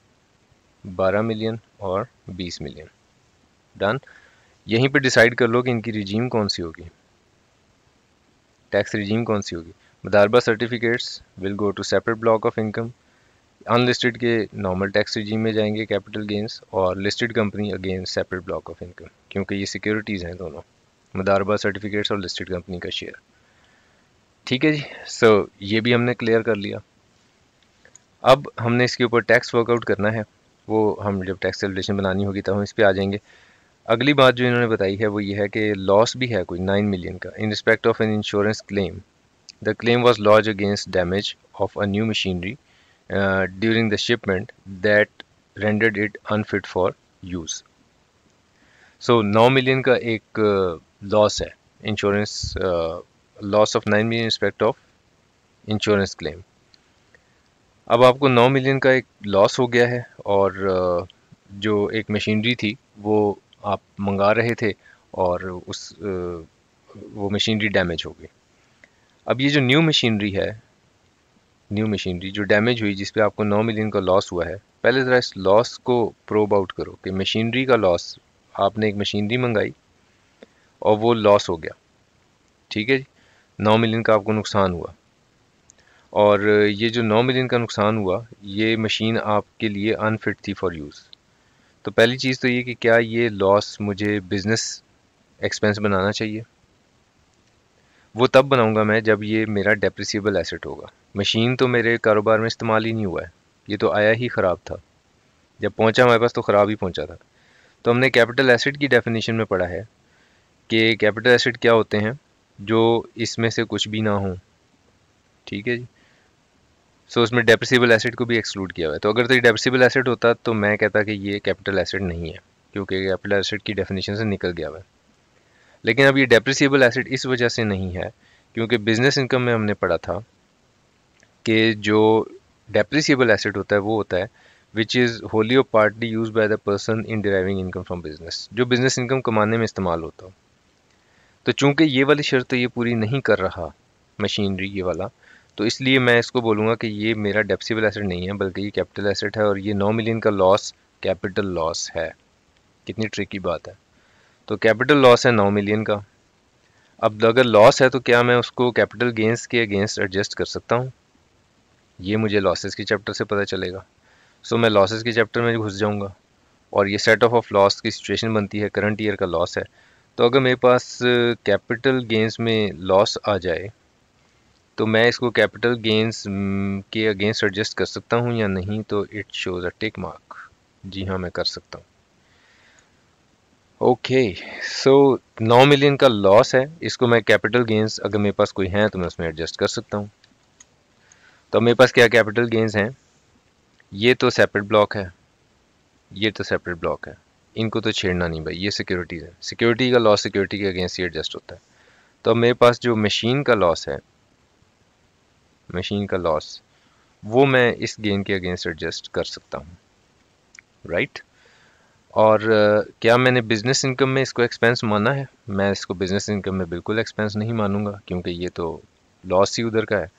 A: बारह मिलियन और बीस मिलियन डन यहीं पे डिसाइड कर लो कि इनकी रिजीम कौन सी होगी टैक्स रिजीम कौन सी होगी मदारबा certificates will go to separate block of income unlisted के नॉर्मल टैक्स रिजीम में जाएंगे कैपिटल गेंस और listed company again separate block of income क्योंकि ये सिक्योरिटीज़ हैं दोनों मदारबा सर्टिफिकेट्स और लिस्टेड कंपनी का शेयर ठीक है जी सो so, ये भी हमने क्लियर कर लिया अब हमने इसके ऊपर टैक्स वर्कआउट करना है वो हम जब टैक्स सेलिब्रेशन बनानी होगी तब हम इस पर आ जाएंगे अगली बात जो इन्होंने बताई है वो ये है कि लॉस भी है कोई नाइन मिलियन का in respect of an insurance claim the claim was lodge against damage of a new machinery during the shipment that rendered it unfit for use so नौ मिलियन का एक लॉस uh, है insurance loss of nine million respect of insurance claim अब आपको नौ million का एक loss हो गया है और uh, जो एक मशीनरी थी वो आप मंगा रहे थे और उस वो मशीनरी डैमेज हो गई अब ये जो न्यू मशीनरी है न्यू मशीनरी जो डैमेज हुई जिस पे आपको नौ मिलियन का लॉस हुआ है पहले ज़रा इस लॉस को प्रोब आउट करो कि मशीनरी का लॉस आपने एक मशीनरी मंगाई और वो लॉस हो गया ठीक है जी नौ मिलियन का आपको नुकसान हुआ और ये जो नौ मिलियन का नुकसान हुआ ये मशीन आपके लिए अनफिट थी फॉर यूज़ तो पहली चीज़ तो ये कि क्या ये लॉस मुझे बिज़नेस एक्सपेंस बनाना चाहिए वो तब बनाऊंगा मैं जब ये मेरा डेप्रिसिएबल एसेट होगा मशीन तो मेरे कारोबार में इस्तेमाल ही नहीं हुआ है ये तो आया ही ख़राब था जब पहुंचा हमारे पास तो ख़राब ही पहुंचा था तो हमने कैपिटल एसेट की डेफिनेशन में पढ़ा है कि कैपिटल एसेट क्या होते हैं जो इसमें से कुछ भी ना हो ठीक है जी सो so, उसमें डेप्रिसिबल एसिड को भी एक्सक्लूड किया हुआ है तो अगर तो ये डेप्रिसिबल एसिड होता तो मैं कहता कि ये कैपिटल एसिड नहीं है क्योंकि कैपिटल एसिड की डेफिनेशन से निकल गया हुआ है लेकिन अब ये डेप्रिसिबल एसिड इस वजह से नहीं है क्योंकि बिजनेस इनकम में हमने पढ़ा था कि जो डेप्रिसिबल एसिड होता है वो होता है विच इज़ होली और partly use by the person in deriving income from business जो बिजनेस इनकम कमाने में इस्तेमाल होता हो तो चूँकि ये वाली शर्त तो ये पूरी नहीं कर रहा मशीनरी ये वाला तो इसलिए मैं इसको बोलूँगा कि ये मेरा डेप्सिबल एसेट नहीं है बल्कि ये कैपिटल एसेट है और ये नौ मिलियन का लॉस कैपिटल लॉस है कितनी ट्रिक की बात है तो कैपिटल लॉस है नौ मिलियन का अब अगर लॉस है तो क्या मैं उसको कैपिटल गेंस के अगेंस्ट एडजस्ट कर सकता हूँ ये मुझे लॉसेस के चैप्टर से पता चलेगा सो मैं लॉसेस के चैप्टर में घुस जाऊँगा और ये सेट ऑफ ऑफ लॉस की सिचुएशन बनती है करंट ईयर का लॉस है तो अगर मेरे पास कैपिटल uh, गेंस में लॉस आ जाए तो मैं इसको कैपिटल गेंस mm, के अगेंस्ट एडजस्ट कर सकता हूँ या नहीं तो it shows a tick mark जी हाँ मैं कर सकता हूँ ओके सो नौ मिलियन का लॉस है इसको मैं कैपिटल गेंस अगर मेरे पास कोई है तो मैं उसमें एडजस्ट कर सकता हूँ तो मेरे पास क्या कैपिटल गेंस हैं ये तो सेपरेट ब्लॉक है ये तो सेपरेट ब्लॉक है इनको तो छेड़ना नहीं भाई ये सिक्योरिटीज़ है सिक्योरिटी का लॉस सिक्योरिटी के अगेंस्ट ही एडजस्ट होता है तो मेरे पास जो मशीन का लॉस है मशीन का लॉस वो मैं इस गेन के अगेंस्ट एडजस्ट कर सकता हूँ राइट right? और uh, क्या मैंने बिज़नेस इनकम में इसको एक्सपेंस माना है मैं इसको बिज़नेस इनकम में बिल्कुल एक्सपेंस नहीं मानूंगा क्योंकि ये तो लॉस ही उधर का है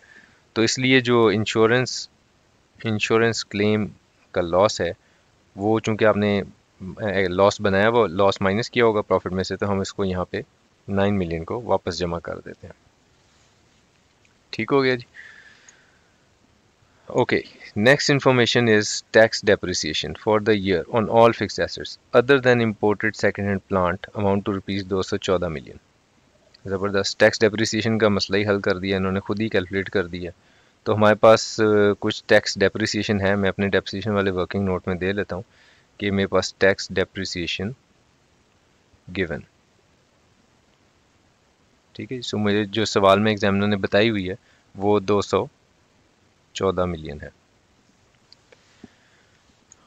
A: तो इसलिए जो इंश्योरेंस इंश्योरेंस क्लेम का लॉस है वो चूँकि आपने लॉस बनाया वो लॉस माइनस किया होगा प्रॉफिट में से तो हम इसको यहाँ पे नाइन मिलियन को वापस जमा कर देते हैं ठीक हो गया जी okay next information is tax depreciation for the year on all fixed assets other than imported second-hand plant amount to rupees 214 million ज़बरदस्त टैक्स डेप्रिसिएशन का मसला ही हल कर दिया इन्होंने खुद ही कैलकुलेट कर दिया तो हमारे पास कुछ टैक्स डेप्रिसिएशन है मैं अपने डेप्रिसिएशन वाले वर्किंग नोट में दे लेता हूँ कि मेरे पास टैक्स डेप्रिसिएशन गिवन ठीक है सो मुझे जो सवाल में एग्जामिनर ने बताई हुई है वो दो सौ चौदह मिलियन है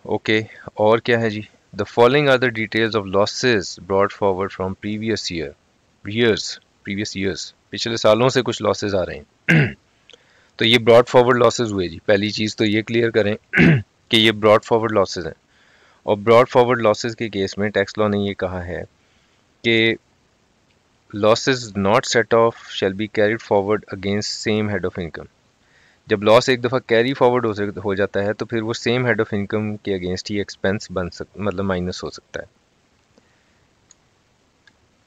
A: ओके okay, और क्या है जी the following are the details of losses brought forward from previous year years previous years पिछले सालों से कुछ लॉसेज आ रहे हैं तो ये ब्रॉड फॉरवर्ड लॉसेज हुए जी पहली चीज़ तो ये क्लियर करें कि ये ब्रॉड फॉरवर्ड लॉसेज हैं और ब्रॉड फॉरवर्ड लॉसेज के केस में टैक्स लॉ ने ये कहा है कि losses not set off shall be carried forward against same head of income जब लॉस एक दफ़ा कैरी फॉरवर्ड हो जाता है तो फिर वो सेम हेड ऑफ इनकम के अगेंस्ट ही एक्सपेंस बन सक मतलब माइनस हो सकता है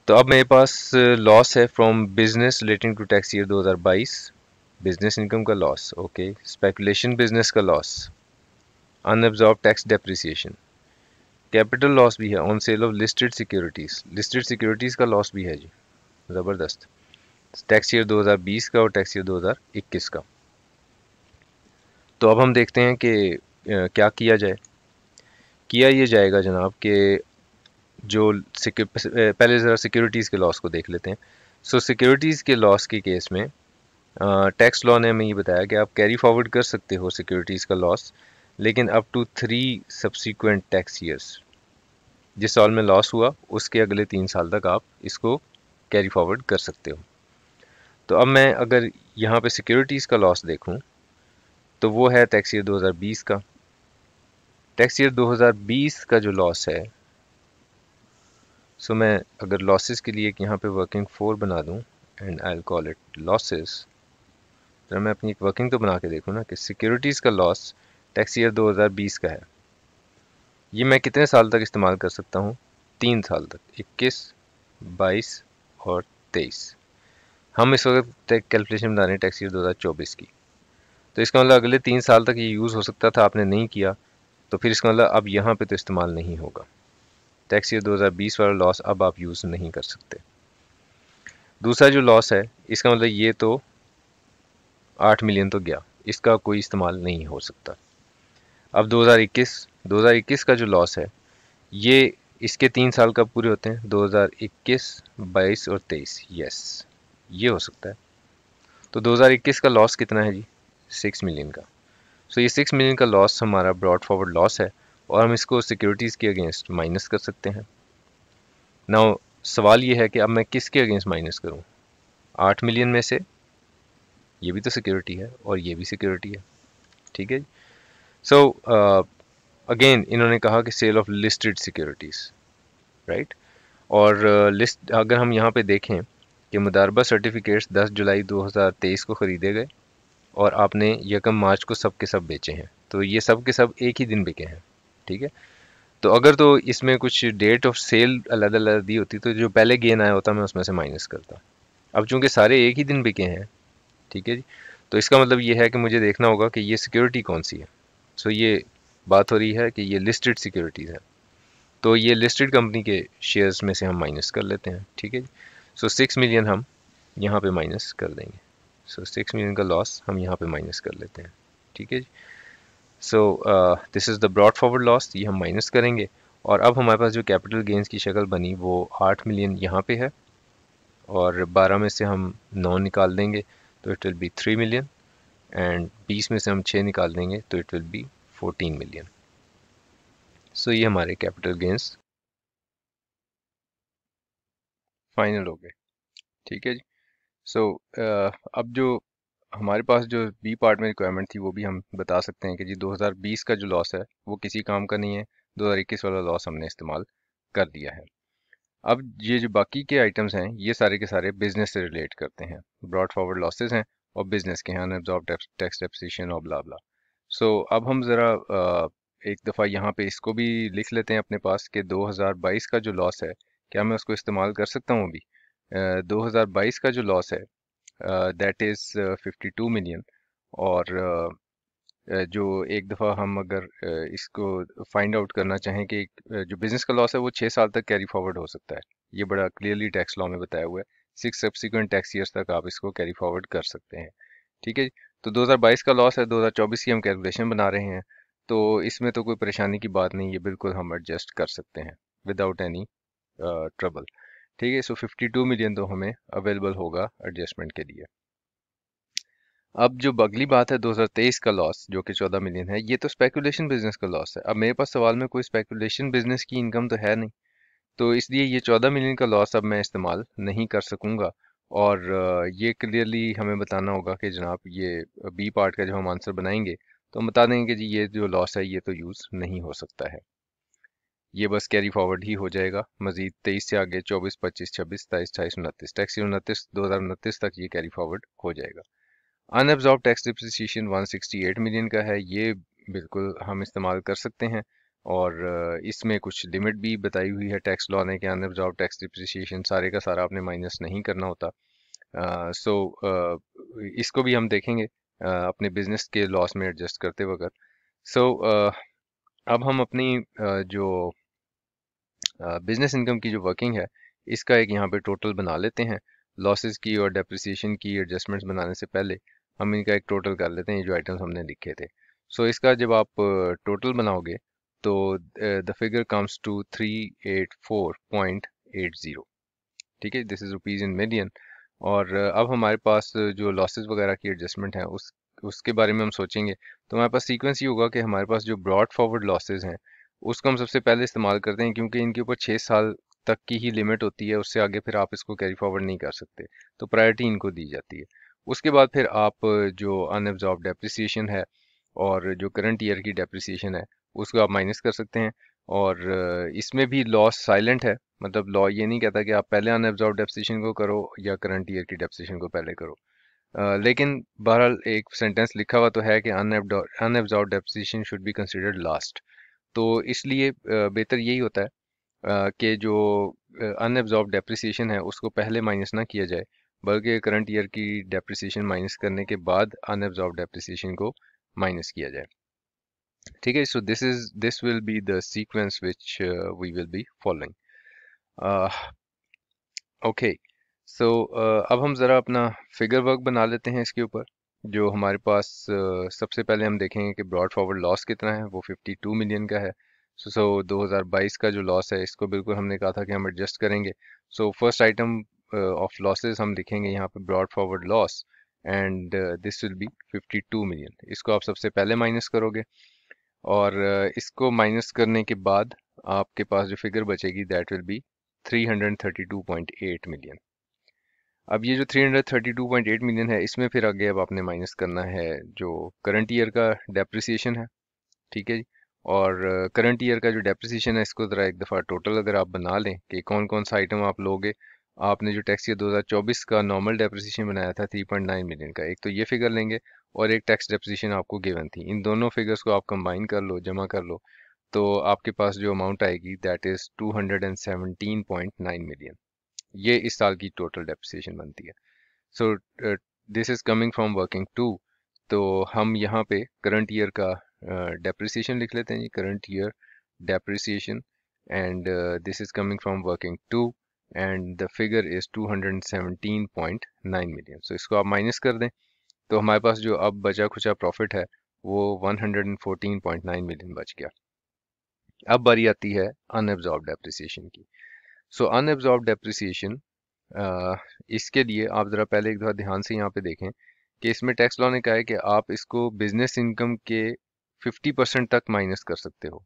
A: तो अब मेरे पास लॉस uh, है from business relating to tax year 2022 business income का लॉस ओके स्पेकुलेशन बिजनेस का loss unabsorbed tax depreciation capital loss भी है on sale of listed securities listed securities का लॉस भी है जी ज़बरदस्त टैक्स ईयर 2020 का और टैक्स ईयर 2021 का तो अब हम देखते हैं कि क्या किया जाए किया ये जाएगा जनाब कि जो पहले ज़रा सिक्योरिटीज़ के लॉस को देख लेते हैं सो सिक्योरिटीज़ के लॉस के केस में टैक्स लॉ ने हमें ये बताया कि आप कैरी फॉरवर्ड कर सकते हो सिक्योरिटीज़ का लॉस लेकिन up to three subsequent tax years जिस साल में लॉस हुआ उसके अगले तीन साल तक आप इसको कैरी फॉरवर्ड कर सकते हो तो अब मैं अगर यहाँ पे सिक्योरिटीज़ का लॉस देखूँ तो वो है टैक्स ईयर 2020 का टैक्स ईयर 2020 का जो लॉस है सो मैं अगर लॉसेस के लिए एक यहाँ पे वर्किंग फोर बना दूँ and I call it losses तो मैं अपनी एक वर्किंग तो बना के देखूँ ना कि सिक्योरिटीज़ का लॉस टैक्स ईयर 2020 का है ये मैं कितने साल तक इस्तेमाल कर सकता हूँ तीन साल तक इक्कीस बाईस और तेईस हम इस वक्त कैलकुलेशन बना रहे हैं टैक्स ईयर 2024 की तो इसका मतलब अगले तीन साल तक ये यूज़ हो सकता था आपने नहीं किया तो फिर इसका मतलब अब यहाँ पे तो इस्तेमाल नहीं होगा टैक्स ईयर 2020 वाला लॉस अब आप यूज़ नहीं कर सकते दूसरा जो लॉस है इसका मतलब ये तो आठ मिलियन तो गया इसका कोई इस्तेमाल नहीं हो सकता अब 2021 2021 का जो लॉस है ये इसके तीन साल कब पूरे होते हैं 2021 22 और 23 यस ये हो सकता है तो 2021 का लॉस कितना है जी सिक्स मिलियन का सो so ये सिक्स मिलियन का लॉस हमारा ब्रॉड फॉरवर्ड लॉस है और हम इसको सिक्योरिटीज़ के अगेंस्ट माइनस कर सकते हैं ना सवाल ये है कि अब मैं किसके अगेंस्ट माइनस करूँ आठ मिलियन में से ये भी तो सिक्योरिटी है और ये भी सिक्योरिटी है ठीक है सो अगेन uh, इन्होंने कहा कि sale of listed securities right और लिस्ट uh, अगर हम यहाँ पे देखें कि मुदारबा सर्टिफिकेट्स 10 जुलाई 2023 को ख़रीदे गए और आपने यकम मार्च को सब के सब बेचे हैं तो ये सब के सब एक ही दिन बिके हैं ठीक है तो अगर तो इसमें कुछ डेट ऑफ सेल अलग अलग दी होती तो जो पहले गेन आया होता मैं उसमें से माइनस करता अब चूँकि सारे एक ही दिन बिके हैं ठीक है जी तो इसका मतलब ये है कि मुझे देखना होगा कि ये सिक्योरिटी कौन सी है सो ये बात हो रही है कि ये लिस्टेड सिक्योरिटीज़ हैं तो ये लिस्टेड कंपनी के शेयर्स में से हम माइनस कर लेते हैं ठीक है जी सो सिक्स मिलियन हम यहाँ पे माइनस कर देंगे सो सिक्स मिलियन का लॉस हम यहाँ पे माइनस कर लेते हैं ठीक है जी so this is the brought forward loss ये हम माइनस करेंगे और अब हमारे पास जो कैपिटल गेंस की शक्ल बनी वो आठ मिलियन यहाँ पे है और बारह में से हम नौ निकाल देंगे तो it will be three million and बीस में से हम छः निकाल देंगे तो it will be fourteen million so ये हमारे कैपिटल गेंस फाइनल हो गए ठीक है जी सो so, uh, अब जो हमारे पास जो बी पार्ट में रिक्वायरमेंट थी वो भी हम बता सकते हैं कि जी 2020 का जो लॉस है वो किसी काम का नहीं है 2021 वाला लॉस हमने इस्तेमाल कर दिया है अब ये जो बाकी के आइटम्स हैं ये सारे के सारे बिजनेस से रिलेट करते हैं ब्रॉड फॉरवर्ड लॉसेज हैं और बिजनेस के हैं अनऑब्जॉर्व टैक्स डेपोजिशन और ब्ला सो so, अब हम ज़रा uh, एक दफ़ा यहाँ पे इसको भी लिख लेते हैं अपने पास कि 2022 का जो लॉस है क्या मैं उसको इस्तेमाल कर सकता हूँ अभी 2022 का जो लॉस है दैट इज़ 52 मिलियन और जो एक दफ़ा हम अगर इसको फाइंड आउट करना चाहें कि जो बिज़नेस का लॉस है वो छः साल तक कैरी फॉरवर्ड हो सकता है ये बड़ा क्लियरली टैक्स लॉ में बताया हुआ है सिक्स सब्सिक्वेंट टैक्स ईयर्स तक आप इसको कैरी फॉरवर्ड कर सकते हैं ठीक है तो 2022 का लॉस है 2024 की हम कैलकुलेशन बना रहे हैं तो इसमें तो कोई परेशानी की बात नहीं ये बिल्कुल हम एडजस्ट कर सकते हैं विदाउट एनी ट्रबल ठीक है सो 52 मिलियन तो हमें अवेलेबल होगा एडजस्टमेंट के लिए अब जो अगली बात है 2023 का लॉस जो कि 14 मिलियन है ये तो स्पेकुलेशन बिजनेस का लॉस है अब मेरे पास सवाल में कोई स्पेकुलेशन बिजनेस की इनकम तो है नहीं तो इसलिए ये 14 मिलियन का लॉस अब मैं इस्तेमाल नहीं कर सकूँगा और ये क्लियरली हमें बताना होगा कि जनाब ये बी पार्ट का जो हम आंसर बनाएंगे तो हम बता देंगे कि जी ये जो लॉस है ये तो यूज़ नहीं हो सकता है ये बस कैरी फॉरवर्ड ही हो जाएगा मजीद तेईस से आगे चौबीस पच्चीस छब्बीस सताईस अठाईस उनतीस टैक्स उनतीस दो हज़ार उनतीस तक ये कैरी फॉरवर्ड हो जाएगा अनएब्जॉर्ब टैक्स डिप्रिसिएशन 168 मिलियन का है ये बिल्कुल हम इस्तेमाल कर सकते हैं और इसमें कुछ लिमिट भी बताई हुई है टैक्स लॉ ने कि अनएब्जॉर्ब टैक्स डिप्रिसिएशन सारे का सारा आपने माइनस नहीं करना होता सो uh, so, uh, इसको भी हम देखेंगे uh, अपने बिजनेस के लॉस में एडजस्ट करते वक्त सो so, अब हम अपनी जो बिज़नेस इनकम की जो वर्किंग है इसका एक यहाँ पे टोटल बना लेते हैं लॉसेस की और डेप्रिसिएशन की एडजस्टमेंट्स बनाने से पहले हम इनका एक टोटल कर लेते हैं ये जो आइटम्स हमने लिखे थे सो so, इसका जब आप टोटल बनाओगे तो the figure comes to three eight four point eight zero ठीक है this is rupees in million और अब हमारे पास जो लॉसेज वगैरह की एडजस्टमेंट है उस उसके बारे में हम सोचेंगे तो हमारे पास सीक्वेंस ये होगा कि हमारे पास जो ब्रॉड फॉरवर्ड लॉसेज हैं उसको हम सबसे पहले इस्तेमाल करते हैं क्योंकि इनके ऊपर छः साल तक की ही लिमिट होती है उससे आगे फिर आप इसको कैरी फॉरवर्ड नहीं कर सकते तो प्रायोरिटी इनको दी जाती है उसके बाद फिर आप जो अनऑब्जॉर्व डेप्रिसिएशन है और जो करंट ईयर की डेप्रिसिएशन है उसको आप माइनस कर सकते हैं और इसमें भी लॉस साइलेंट है मतलब लॉ ये नहीं कहता कि आप पहले अनऑब्जॉर्व डेप्रिसिएशन को करो या करंट ईयर की डेप्रिसिएशन को पहले करो लेकिन बहरहाल एक सेंटेंस लिखा हुआ तो है कि unabsorbed depreciation should be considered last तो इसलिए बेहतर यही होता है कि जो अनएब्जॉर्ब डेप्रिसिएशन है उसको पहले माइनस ना किया जाए बल्कि करंट ईयर की डेप्रिसिएशन माइनस करने के बाद अनएब्जॉर्ब डेप्रिसिएशन को माइनस किया जाए ठीक है so this is this will be the sequence which we will be following okay so अब हम ज़रा अपना फिगर वर्क बना लेते हैं इसके ऊपर जो हमारे पास सबसे पहले हम देखेंगे कि ब्रॉड फॉरवर्ड लॉस कितना है वो 52 मिलियन का है सो so, 2022 का जो लॉस है इसको बिल्कुल हमने कहा था कि हम एडजस्ट करेंगे so first item of losses हम लिखेंगे यहाँ पे brought forward loss and this will be 52 million इसको आप सबसे पहले माइनस करोगे और uh, इसको माइनस करने के बाद आपके पास जो फिगर बचेगी that will be three million अब ये जो 332.8 मिलियन है इसमें फिर आगे अब आपने माइनस करना है जो करंट ईयर का डेप्रिसिएशन है ठीक है जी और करंट uh, ईयर का जो डेप्रिसिएशन है इसको ज़रा एक दफ़ा टोटल अगर आप बना लें कि कौन कौन सा आइटम आप लोगे आपने जो टैक्स ईयर 2024 का नॉर्मल डेप्रिसिएशन बनाया था 3.9 मिलियन का एक तो ये फिगर लेंगे और एक टैक्स डेप्रिसिएशन आपको गिवन थी इन दोनों फिगर्स को आप कंबाइन कर लो जमा कर लो तो आपके पास जो अमाउंट आएगी दैट इज़ टू मिलियन ये इस साल की टोटल डेप्रिसिएशन बनती है so this is coming from working two तो हम यहाँ पे करंट ईयर का डेप्रिसिएशन uh, लिख लेते हैं जी current year depreciation and this is coming from working two and the figure is 217.9 million so इसको आप माइनस कर दें तो हमारे पास जो अब बचा खुचा प्रॉफिट है वो 114.9 मिलियन बच गया अब बारी आती है अनएब्जॉर्ब डेप्रिसिएशन की सो अनएब्जॉर्ब डेप्रिसिएशन इसके लिए आप ज़रा पहले एक दफ़ा ध्यान से यहाँ पे देखें कि इसमें टैक्स लॉ ने कहा है कि आप इसको बिजनेस इनकम के 50 परसेंट तक माइनस कर सकते हो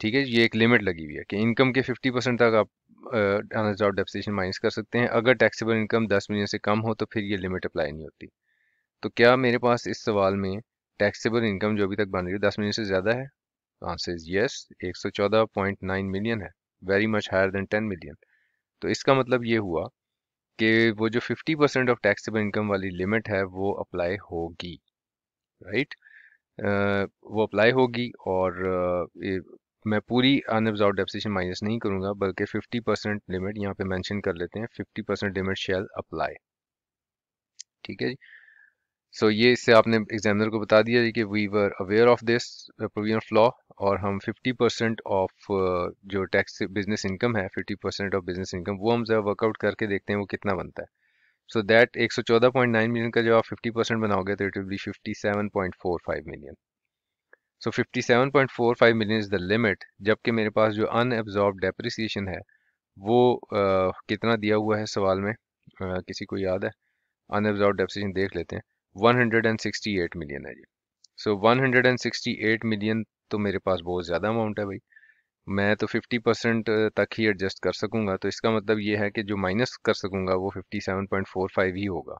A: ठीक है ये एक लिमिट लगी हुई है कि इनकम के 50 परसेंट तक आप अनएब्जॉर्ब डेप्रिसिएशन माइनस कर सकते हैं अगर टैक्सीबल इनकम दस मिलियन से कम हो तो फिर ये लिमिट अप्लाई नहीं होती तो क्या मेरे पास इस सवाल में टैक्सेबल इनकम जो अभी तक बन रही है दस मिलियन से ज़्यादा है answer is yes nine million है very much higher than ten million तो इसका मतलब ये हुआ कि वो जो fifty percent of taxable income वाली लिमिट है वो अप्लाई होगी राइट वो अप्लाई होगी और मैं पूरी अनऑब्जॉर्व डेप्सिशन माइनस नहीं करूंगा बल्कि फिफ्टी परसेंट लिमिट यहाँ पे मेंशन कर लेते हैं fifty percent limit shall apply ठीक है जी सो so, ये इससे आपने एग्जामिनर को बता दिया कि we were aware of this provision of law और हम 50 परसेंट ऑफ जो टैक्स बिजनेस इनकम है 50 परसेंट ऑफ बिजनेस इनकम वो हम जरा वर्कआउट करके देखते हैं वो कितना बनता है सो दैट 114.9 मिलियन का जब आप 50 परसेंट बनाओगे तो it will be 57.45 million so 57.45 million is the limit जबकि मेरे पास जो अनएब्जॉर्ब डेप्रिसिएशन है वो uh, कितना दिया हुआ है सवाल में uh, किसी को याद है अनएब्जॉर्ब डेप्रिसिएशन देख लेते हैं 168 मिलियन है जी सो so, 168 मिलियन तो मेरे पास बहुत ज़्यादा अमाउंट है भाई मैं तो 50 परसेंट तक ही एडजस्ट कर सकूंगा तो इसका मतलब ये है कि जो माइनस कर सकूंगा वो 57.45 ही होगा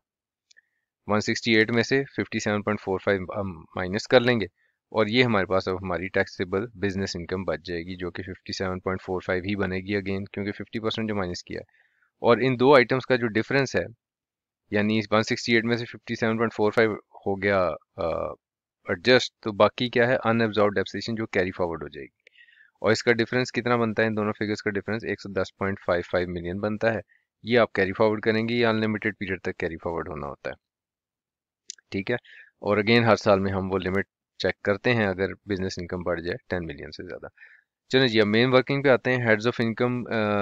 A: 168 में से 57.45 हम माइनस कर लेंगे और ये हमारे पास अब हमारी टैक्सेबल बिजनेस इनकम बच जाएगी जो कि 57.45 ही बनेगी अगेन क्योंकि 50 परसेंट जो माइनस किया है और इन दो आइटम्स का जो डिफरेंस है यानी 168 में से 57.45 हो गया एडजस्ट तो बाकी क्या है अनएब्जॉर्ब डेप्सेशन जो कैरी फॉरवर्ड हो जाएगी और इसका डिफरेंस कितना बनता है इन दोनों फिगर्स का डिफरेंस 110.55 मिलियन बनता है ये आप कैरी फॉरवर्ड करेंगे ये अनलिमिटेड पीरियड तक कैरी फॉरवर्ड होना होता है ठीक है और अगेन हर साल में हम वो लिमिट चेक करते हैं अगर बिजनेस इनकम बढ़ जाए टेन मिलियन से ज़्यादा चलो जी अब मेन वर्किंग पे आते हैं हेड्स ऑफ इनकम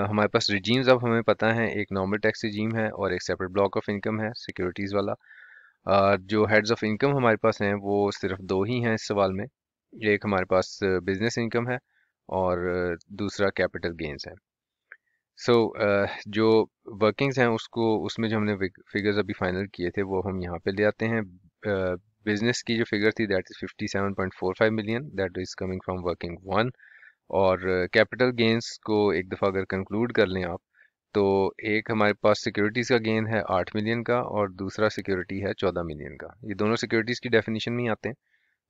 A: हमारे पास रिजीम्स अब हमें पता है एक नॉर्मल टैक्स रिजीम है और एक सेपरेट ब्लॉक ऑफ इनकम है सिक्योरिटीज़ वाला आ, जो हेड्स ऑफ इनकम हमारे पास हैं वो सिर्फ दो ही हैं इस सवाल में एक हमारे पास बिजनेस इनकम है और दूसरा कैपिटल गेंस है सो so, uh, जो वर्किंग्स हैं उसको उसमें जो हमने फिगर्स अभी फाइनल किए थे वो हम यहाँ पे ले आते हैं बिजनेस uh, की जो फिगर थी that is 57.45 million that is coming from working one और कैपिटल गेंस को एक दफ़ा अगर कंक्लूड कर लें आप तो एक हमारे पास सिक्योरिटीज़ का गेन है आठ मिलियन का और दूसरा सिक्योरिटी है चौदह मिलियन का ये दोनों सिक्योरिटीज़ की डेफिनेशन में ही आते हैं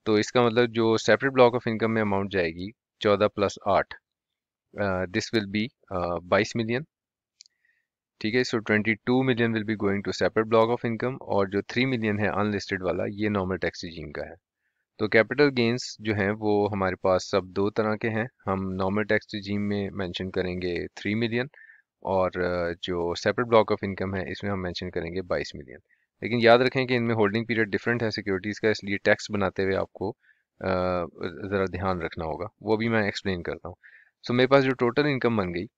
A: तो इसका मतलब जो सेपरेट ब्लॉक ऑफ इनकम में अमाउंट जाएगी चौदह प्लस आठ दिस विल बी बाईस मिलियन ठीक है so twenty two million will be going to separate block of income और जो थ्री मिलियन है अनलिस्टेड वाला ये नॉर्मल टैक्स रिजीम का है तो कैपिटल गेंस जो हैं वो हमारे पास सब दो तरह के हैं हम नॉर्मल टैक्स रिजीम में मेंशन करेंगे थ्री मिलियन और जो सेपरेट ब्लॉक ऑफ इनकम है इसमें हम मेंशन करेंगे बाईस मिलियन लेकिन याद रखें कि इनमें होल्डिंग पीरियड डिफरेंट है सिक्योरिटीज़ का इसलिए टैक्स बनाते हुए आपको ज़रा ध्यान रखना होगा वो भी मैं एक्सप्लेन करता हूँ सो so, मेरे पास जो टोटल इनकम बन गई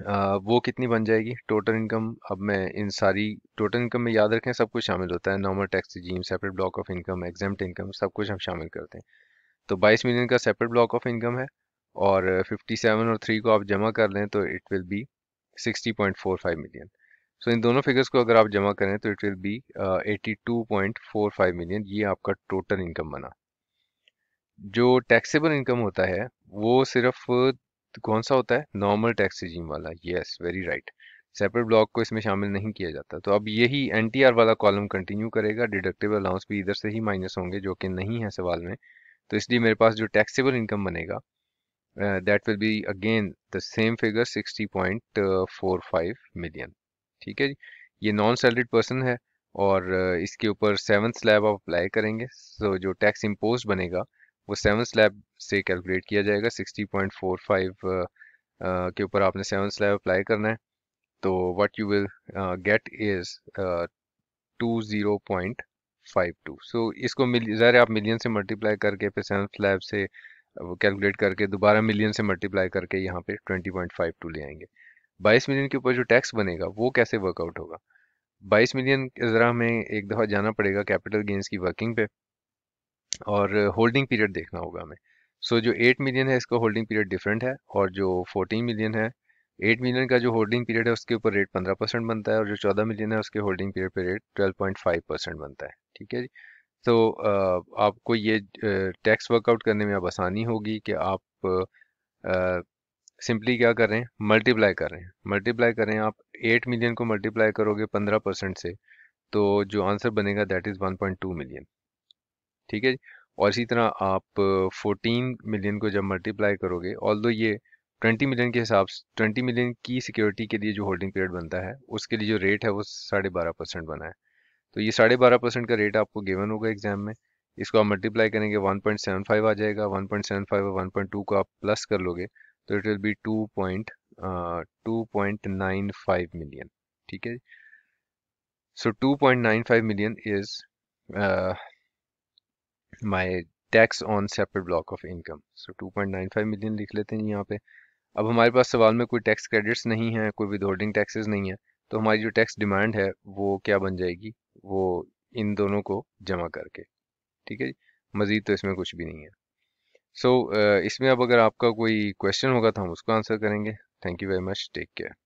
A: वो कितनी बन जाएगी टोटल इनकम अब मैं इन सारी टोटल इनकम में याद रखें सब कुछ शामिल होता है normal tax regime separate block of income exempt income सब कुछ हम शामिल करते हैं तो 22 मिलियन का सेपरेट ब्लॉक ऑफ इनकम है और 57 और 3 को आप जमा कर लें तो it will be 60.45 million so इन दोनों फिगर्स को अगर आप जमा करें तो it will be eighty two point four five million ये आपका टोटल इनकम बना जो टैक्सेबल इनकम होता है वो सिर्फ तो कौन सा होता है नॉर्मल टैक्स रिजीम वाला yes very right separate block को इसमें शामिल नहीं किया जाता तो अब यही एन वाला कॉलम कंटिन्यू करेगा डिडक्टेबल अलाउंस भी इधर से ही माइनस होंगे जो कि नहीं है सवाल में तो इसलिए मेरे पास जो टैक्सेबल इनकम बनेगा that will be again the same figure 60.45 million ठीक है जी ये नॉन सैलरीड पर्सन है और इसके ऊपर सेवन स्लैब आप अप्लाई करेंगे सो so, जो टैक्स इम्पोज बनेगा वो सेवन स्लैब से कैलकुलेट किया जाएगा 60.45 फोर फाइव के ऊपर आपने सेवन स्लैब अप्लाई करना है तो what you will get is two zero point five two so इसको ज़ाहिर आप मिलियन से मल्टीप्लाई करके फिर सेवन स्लैब से कैलकुलेट uh, करके दोबारा मिलियन से मल्टीप्लाई करके यहाँ पे 20.52 ले आएंगे 22 मिलियन के ऊपर जो टैक्स बनेगा वो कैसे वर्कआउट होगा 22 मिलियन ज़रा हमें एक दफ़ा जाना पड़ेगा कैपिटल गेंस की वर्किंग पे और होल्डिंग पीरियड देखना होगा हमें सो so, जो एट मिलियन है इसका होल्डिंग पीरियड डिफरेंट है और जो फोर्टीन मिलियन है एट मिलियन का जो होल्डिंग पीरियड है उसके ऊपर रेट पंद्रह परसेंट बनता है और जो चौदह मिलियन है उसके होल्डिंग पीरियड पर rate twelve point five percent बनता है ठीक है जी तो so, आपको ये टैक्स वर्कआउट करने में अब आसानी होगी कि आप सिंपली क्या कर रहे हैं मल्टीप्लाई कर रहे हैं मल्टीप्लाई करें आप एट मिलियन को मल्टीप्लाई करोगे पंद्रह परसेंट से तो जो आंसर बनेगा that is one point two million ठीक है और इसी तरह आप 14 मिलियन को जब मल्टीप्लाई करोगे ऑल दो ये 20 मिलियन के हिसाब से 20 मिलियन की सिक्योरिटी के लिए जो होल्डिंग पीरियड बनता है उसके लिए जो रेट है वो साढ़े बारह परसेंट बना है तो ये साढ़े बारह परसेंट का रेट आपको गिवन होगा एग्जाम में इसको आप मल्टीप्लाई करेंगे 1.75 आ जाएगा 1.75 और टू को आप प्लस कर लोगे तो it will be two point two point nine five million ठीक है so two point nine five million is my tax on separate block of income so two point nine five million लिख लेते हैं यहाँ पे अब हमारे पास सवाल में कोई टैक्स क्रेडिट्स नहीं है कोई विद होल्डिंग टैक्सेज नहीं है तो हमारी जो टैक्स डिमांड है वो क्या बन जाएगी वो इन दोनों को जमा करके ठीक है जी मज़ीद तो इसमें कुछ भी नहीं है सो so, इसमें अब अगर आपका कोई क्वेश्चन होगा तो हम उसको आंसर करेंगे thank you very much take care